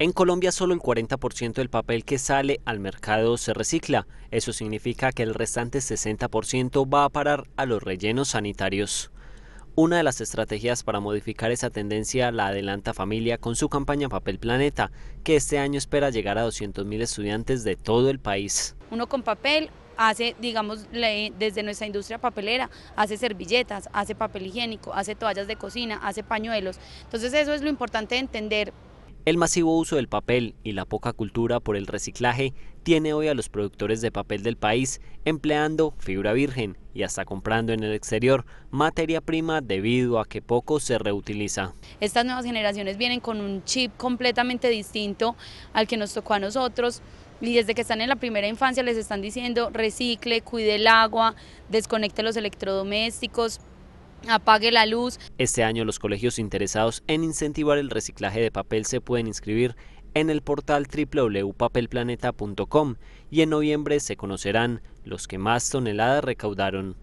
En Colombia solo el 40% del papel que sale al mercado se recicla. Eso significa que el restante 60% va a parar a los rellenos sanitarios. Una de las estrategias para modificar esa tendencia la adelanta Familia con su campaña Papel Planeta, que este año espera llegar a 200.000 estudiantes de todo el país. Uno con papel hace, digamos, desde nuestra industria papelera, hace servilletas, hace papel higiénico, hace toallas de cocina, hace pañuelos. Entonces eso es lo importante de entender el masivo uso del papel y la poca cultura por el reciclaje tiene hoy a los productores de papel del país empleando fibra virgen y hasta comprando en el exterior materia prima debido a que poco se reutiliza. Estas nuevas generaciones vienen con un chip completamente distinto al que nos tocó a nosotros y desde que están en la primera infancia les están diciendo recicle, cuide el agua, desconecte los electrodomésticos, apague la luz. Este año los colegios interesados en incentivar el reciclaje de papel se pueden inscribir en el portal www.papelplaneta.com y en noviembre se conocerán los que más toneladas recaudaron.